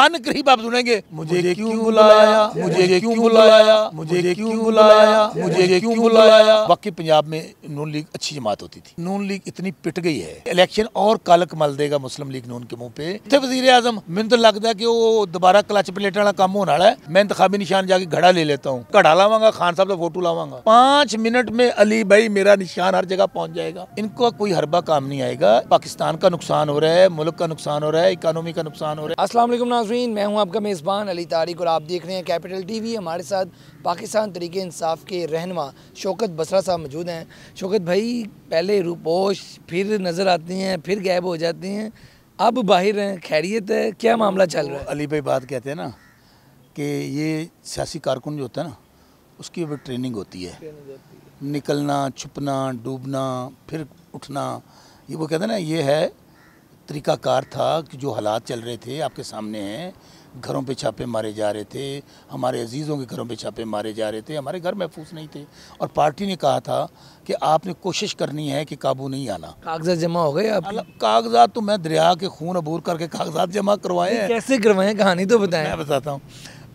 अन बाप आप सुनेंगे मुझे क्यों बुलाया मुझे क्यों बुलाया मुझे क्यों बुलाया मुझे क्यों बुलाया बाकी पंजाब में नून लीग अच्छी जमात होती थी नून लीग इतनी पिट गई है इलेक्शन और कालक मल देगा मुस्लिम लीग नून के मुंह पे इतने वजीर आजम मैंने तो लगता है कि वो दोबारा क्लच प्लेट वाला काम होने वाला है मैं इंतबी निशान जाके घड़ा ले लेता हूँ घड़ा लावा खान साहब का फोटो लावा पांच मिनट में अली भाई मेरा निशान हर जगह पहुंच जाएगा इनको कोई हरबा काम नहीं आएगा पाकिस्तान का नुकसान हो रहा है मुल्क का नुकसान हो रहा है इकोनॉमी का नुकसान हो रहा है असला नाजरीन मैं हूं आपका मेज़बान अली तारिक और आप देख रहे हैं कैपिटल टीवी हमारे साथ पाकिस्तान तरीके इंसाफ के रहनमा शौकत बसरा साहब मौजूद हैं शौकत भाई पहले रूपोश फिर नज़र आती हैं फिर गैब हो जाती हैं अब बाहर हैं खैरियत है क्या मामला चल रहा है अली भाई बात कहते हैं ना कि ये सियासी कारकुन जो होता है ना उसकी ट्रेनिंग होती है निकलना छुपना डूबना फिर उठना ये वो कहते हैं ना ये है तरीकाकार था कि जो हालात चल रहे थे आपके सामने हैं घरों पे छापे मारे जा रहे थे हमारे अजीज़ों के घरों पे छापे मारे जा रहे थे हमारे घर महफूज नहीं थे और पार्टी ने कहा था कि आपने कोशिश करनी है कि काबू नहीं आना कागजात जमा हो गए आप कागजात तो मैं दरिया के खून अबूर करके कागजात जमा करवाए हैं कैसे करवाए कहानी तो बताएं मैं बताता हूँ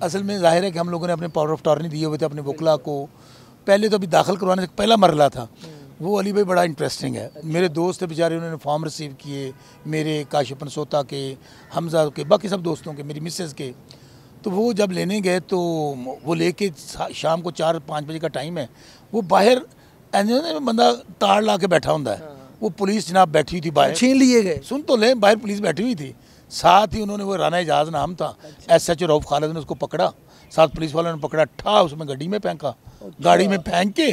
असल में जाहिर है कि हम लोगों ने अपने पावर ऑफ टॉर्नी दिए हुए थे अपने वकला को पहले तो अभी दाखिल करवाने से पहला मरला था वो अली भाई बड़ा इंटरेस्टिंग है मेरे दोस्त है बेचारे उन्होंने फॉर्म रिसीव किए मेरे काशिप पनसोता के हमजा के बाकी सब दोस्तों के मेरी मिसेज़ के तो वो जब लेने गए तो वो लेके शाम को चार पाँच बजे का टाइम है वो बाहर में बंदा तार ला के बैठा हुआ है हाँ। वो पुलिस जनाब बैठी हुई थी बाहर छीन लिए गए सुन तो लें बाहर पुलिस बैठी हुई थी साथ ही उन्होंने वो राना एजाज नाम था एस एच रऊफ़ खालिद ने उसको पकड़ा साथ पुलिस वालों ने पकड़ा ठा उसमें गाड़ी में फेंका गाड़ी में अच्छा। फेंक के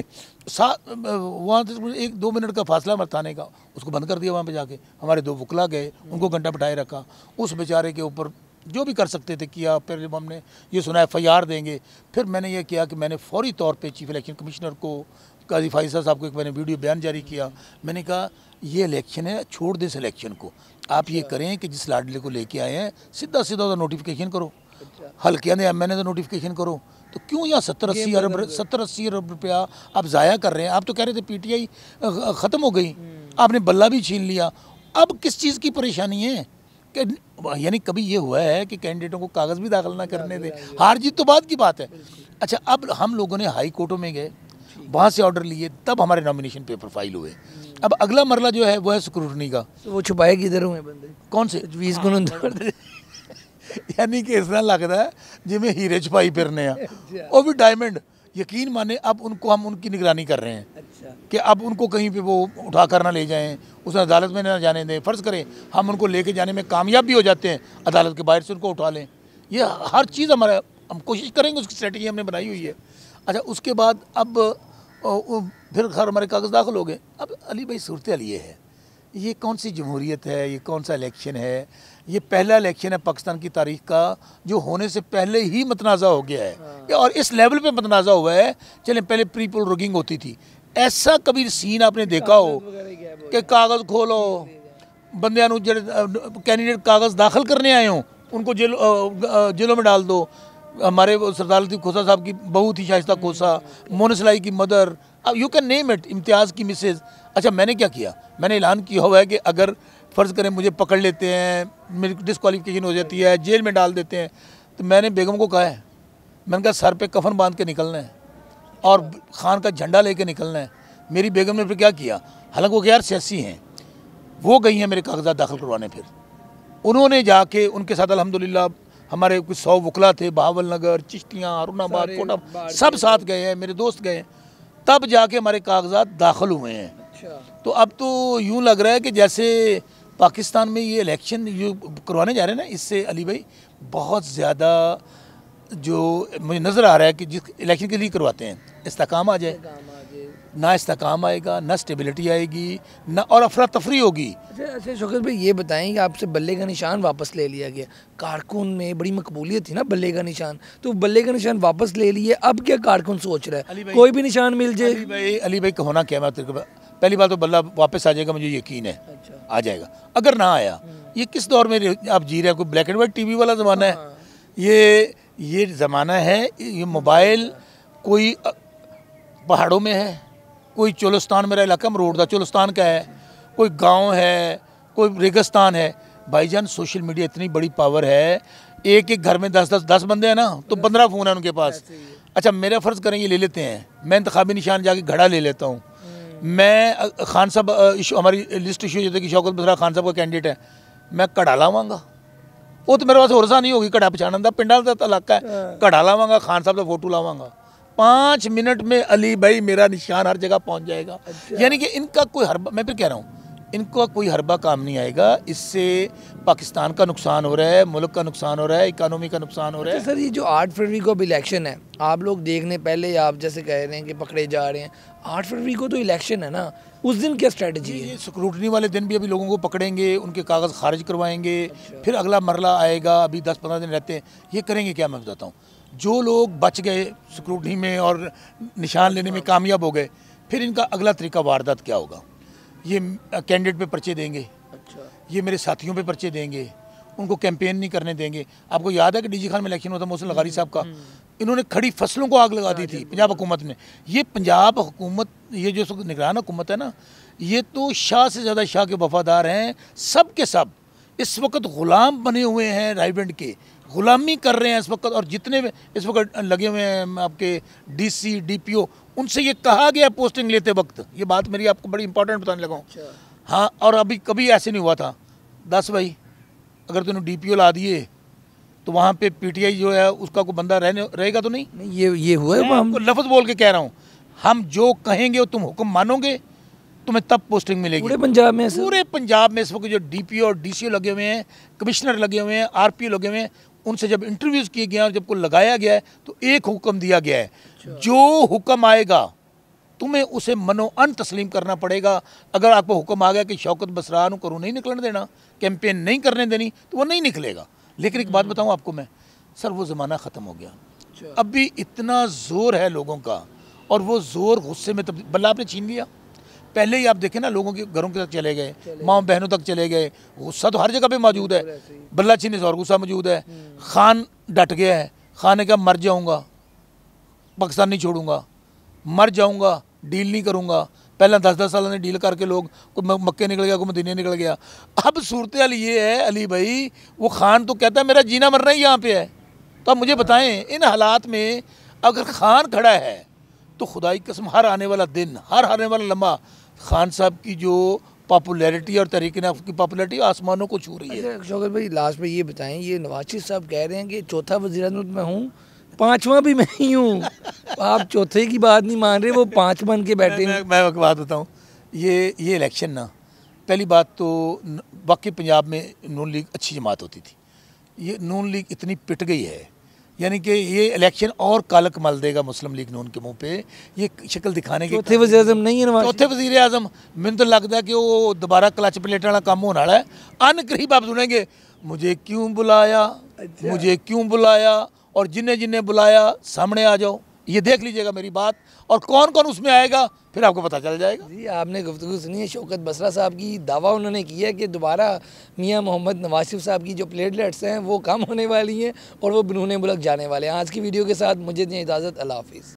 साथ वहाँ से एक दो मिनट का फासला मैं थाने का उसको बंद कर दिया वहाँ पे जाके हमारे दो वकला गए उनको घंटा बिठाए रखा उस बेचारे के ऊपर जो भी कर सकते थे किया फिर जब हमने ये सुना एफ देंगे फिर मैंने ये किया कि मैंने फौरी तौर पर चीफ इलेक्शन कमिश्नर को काजी फाइजा साहब को एक मैंने वीडियो बयान जारी किया मैंने कहा ये इलेक्शन है छोड़ दें इस इलेक्शन को आप ये अच्छा। करें कि जिस लाडले को लेके आए हैं सीधा सीधा उसका नोटिफिकेशन करो हल्किया ने एम एन ए का नोटिफिकेशन करो तो क्यों यहाँ सत्तर अस्सी अरब सत्तर अस्सी अरब रुपया आप ज़ाया कर रहे हैं आप तो कह रहे थे पीटीआई ख़त्म हो गई हम्म। आपने बल्ला भी छीन लिया अब किस चीज़ की परेशानी है यानी कभी ये हुआ है कि कैंडिडेटों को कागज़ भी दाखिल ना करने दें हार जीत तो बाद की बात है अच्छा अब हम लोगों ने हाई कोर्टों में गए वहाँ से ऑर्डर लिए तब हमारे नॉमिनेशन पेपर फाइल हुए हम्म। अब अगला मरला जो है वो है सिक्योरिटी का तो वो छुपाएगी इधर हुए बंदे कौन से तजवीज़ यानी कि ਇਸ ਤਰ੍ਹਾਂ ਲੱਗਦਾ है ਹੀਰੇ हीरे ਫਿਰਨੇ फिरने अच्छा। वो भी डायमंड यकीन माने अब उनको हम उनकी निगरानी कर रहे हैं अच्छा। कि अब उनको कहीं पे वो उठा कर ना ले जाएं उसे अदालत में ना जाने दें फ़र्ज़ करें हम उनको लेके जाने में कामयाब भी हो जाते हैं अदालत के बाहर से उनको उठा लें ये हर चीज़ हमारा हम कोशिश करेंगे उसकी स्ट्रेटी हमने बनाई हुई है अच्छा उसके बाद अब फिर घर हमारे कागज़ दाखिल हो गए अब अली भाई सूरत ये है ये कौन सी जमहूरीत है ये कौन सा इलेक्शन है ये पहला इलेक्शन है पाकिस्तान की तारीख का जो होने से पहले ही मतनाज़ा हो गया है हाँ। और इस लेवल पे मतनाज़ा हुआ है चले पहले प्री पोल रोगिंग होती थी ऐसा कभी सीन आपने देखा हो कि कागज़ खोलो बंद कैंडिडेट कागज़ दाखिल करने आए हों उनको जेल जेलों में डाल दो हमारे सरदार लतीफ़ खोसा साहब की बहू थी शाइस्ता खोसा मोनसलाई की मदर अब you can name it Imtiaz की मिसेज़ अच्छा मैंने क्या किया मैंने ऐलान किया हुआ है कि अगर फ़र्ज़ करें मुझे पकड़ लेते हैं मेरी डिसकॉलीफिकेशन हो जाती है जेल में डाल देते हैं तो मैंने बेगम को कहा है मैंने कहा सर पे कफन बांध के निकलना है और खान का झंडा लेके निकलना है मेरी बेगम ने फिर क्या किया हालांकि वो गैर सियासी हैं वो गई हैं मेरे कागजात दाखिल करवाने फिर उन्होंने जाके उनके साथ अलहमदिल्ला हमारे कुछ सौ वकला थे बहावल नगर चिश्तियाँ अरुणाबाद कोटा सब साथ गए हैं मेरे दोस्त गए हैं तब जाके हमारे कागजात दाखिल हुए हैं अच्छा तो अब तो यूँ लग रहा है कि जैसे पाकिस्तान में ये इलेक्शन जो करवाने जा रहे हैं ना इससे अली भाई बहुत ज़्यादा जो मुझे नज़र आ रहा है कि जिस इलेक्शन के लिए करवाते हैं इस्तकाम आ जाए ना इस्तकाम आएगा ना स्टेबिलिटी आएगी ना और अफरा तफरी होगी अच्छा, अच्छा शौकत भाई ये बताएं कि आपसे बल्ले का निशान वापस ले लिया गया कारकुन में बड़ी मकबूलियत थी ना बल्ले का निशान तो बल्ले का निशान वापस ले लिए अब क्या कारकुन सोच रहा है कोई भी निशान मिल जाए अली भाई अली भाई होना क्या मैं तेरे को पहली बात तो बल्ला वापस आ जाएगा मुझे यकीन है अच्छा। आ जाएगा अगर ना आया ये किस दौर में आप जी रहे हैं कोई ब्लैक एंड वाइट टीवी वाला ज़माना हाँ। है ये ये ज़माना है ये मोबाइल कोई पहाड़ों में है कोई चोलस्तान मेरा इलाका रोड था चोलिस्तान का है कोई गांव है कोई रेगिस्तान है भाईजान सोशल मीडिया इतनी बड़ी पावर है एक एक घर में दस दस दस बंदे हैं ना तो अच्छा। पंद्रह फ़ोन है उनके पास अच्छा, अच्छा मेरा फ़र्ज़ करें ये ले लेते हैं मैं इंतबी निशान जाके घड़ा ले लेता हूँ मैं खान साहब इशू हमारी लिस्ट इशू जो थी कि शौकत बसरा खान साहब का कैंडिडेट है मैं घड़ा लावगा वो तो मेरे पास ਹੋਰ ਨਹੀਂ ਹੋਗੀ ਘੜਾ ਪਛਾਣਨ ਦਾ ਪਿੰਡਾਂ ਦਾ ਤਾਂ ਇਲਾਕਾ ਹੈ ਘੜਾ ਲਾਵਾਂਗਾ ਖਾਨ ਸਾਹਿਬ ਦਾ ਫੋਟੋ ਲਾਵਾਂਗਾ 5 मिनट में अली भाई मेरा निशान हर जगह पहुँच जाएगा अच्छा। यानी कि इनका कोई हर मैं फिर कह रहा हूँ इनका कोई हरबा काम नहीं आएगा इससे पाकिस्तान का नुकसान हो रहा है मुल्क का नुकसान हो रहा है इकानमी का नुकसान हो रहा अच्छा है सर ये जो आठ फरवरी को अब इलेक्शन है आप लोग देखने पहले आप जैसे कह रहे हैं कि पकड़े जा रहे हैं आठ फरवरी को तो इलेक्शन है ना उस दिन क्या स्ट्रेटजी है स्क्रूटनी वाले दिन भी अभी लोगों को पकड़ेंगे उनके कागज़ खारिज करवाएंगे अच्छा। फिर अगला मरला आएगा अभी दस पंद्रह दिन रहते हैं ये करेंगे क्या मैं बताता हूँ जो लोग बच गए स्क्रूटनी में और निशान लेने में हाँ। कामयाब हो गए फिर इनका अगला तरीका वारदात क्या होगा ये कैंडिडेट पे पर्चे देंगे अच्छा ये मेरे साथियों पे पर्चे देंगे उनको कैंपेन नहीं करने देंगे आपको याद है कि डीजी खान में इलेक्शन हुआ था मोहसिन लगारी साहब का हम्म। इन्होंने खड़ी फसलों को आग लगा दी थी हाँ पंजाब हुकूमत ने ये पंजाब हुकूमत ये जो निगरान हुकूमत है ना ये तो शाह से ज़्यादा शाह के वफादार हैं सब के सब इस वक्त ग़ुलाम बने हुए हैं राइबेंड के ग़ुलामी कर रहे हैं इस वक्त और जितने इस वक्त लगे हुए हैं आपके डीसी डीपीओ उनसे ये कहा गया पोस्टिंग लेते वक्त ये बात मेरी आपको बड़ी इंपॉर्टेंट बताने लगा अच्छा। हाँ और अभी कभी ऐसे नहीं हुआ था दस भाई अगर तूने डी ला दिए तो वहाँ पे पीटीआई जो है उसका कोई बंदा रहने रहेगा तो नहीं, नहीं ये ये हुआ है हम लफ्ज़ बोल के कह रहा हूँ हम जो कहेंगे वो तुम हुक्म मानोगे तुम्हें तब पोस्टिंग मिलेगी पूरे पंजाब में पूरे पंजाब में इस वक्त जो डीपीओ और डीसीओ लगे हुए हैं कमिश्नर लगे हुए हैं आरपीओ लगे हुए हैं उनसे जब इंटरव्यूज़ किए गए और जब को लगाया गया है तो एक हुक्म दिया गया है अच्छा। जो हुक्म आएगा तुम्हें उसे मनोअन तस्लीम करना पड़ेगा अगर आपको हुक्म आ गया कि शौकत बसरा को नहीं निकलने देना कैंपेन नहीं करने देनी तो वो नहीं निकलेगा लेकिन एक बात हम्म। बताऊँ आपको मैं सर वो ज़माना ख़त्म हो गया अच्छा। अब भी इतना ज़ोर है लोगों का और वो ज़ोर गुस्से में तब बल्ला आपने छीन लिया पहले ही आप देखें ना लोगों के घरों के साथ चले गए माओ बहनों तक चले गए गुस्सा तो हर जगह पे मौजूद है बल्ला छीने और गुस्सा मौजूद है हम्म। खान डट गया है खान ने कहा मर जाऊँगा पाकिस्तान नहीं छोड़ूंगा मर जाऊँगा डील नहीं करूँगा पहले दस दस साल ने डील करके लोग कोई मक्के निकल गया कोई मदीने निकल गया अब सूरत हाल ये है अली भाई वो खान तो कहता है मेरा जीना मरना ही यहाँ पे है तो आप मुझे बताएं इन हालात में अगर खान खड़ा है तो खुदाई कसम हर आने वाला दिन हर आने वाला लम्बा खान साहब की जो पॉपुलैरिटी और तरीके ना की पॉपुलैरिटी आसमानों को छू रही है अच्छा, शौकत भाई लास्ट में ये बताएं ये नवाज साहब कह रहे हैं कि चौथा वजी मैं हूँ पांचवा भी मैं ही हूँ आप चौथे की बात नहीं मान रहे वो पाँच बन के बैठे हैं मैं एक बात बताऊँ ये ये इलेक्शन ना पहली बात तो बाकी पंजाब में नून लीग अच्छी जमात होती थी ये नून लीग इतनी पिट गई है यानी कि ये इलेक्शन और कालक मल देगा मुस्लिम लीग नून के मुंह पे ये शक्ल दिखाने के चौथे वजी अजम नहीं है चौथे वजीर अजम मैंने तो लगता कि वो दोबारा क्लच प्लेट वाला काम होने वाला है अन करीब आप सुनेंगे मुझे क्यों बुलाया अच्छा। मुझे क्यों बुलाया और जिन्हें जिन्हें बुलाया सामने आ जाओ ये देख लीजिएगा मेरी बात और कौन कौन उसमें आएगा फिर आपको पता चल जाएगा जी आपने गुफ्तु सुनी है शौकत बसरा साहब की दावा उन्होंने किया है कि दोबारा मियाँ मोहम्मद नवासिफ़ साहब की जो प्लेटलेट्स हैं वो कम होने वाली हैं और वो बनून मुलक जाने वाले हैं आज की वीडियो के साथ मुझे दें इजाज़त अल्लाह हाफिज़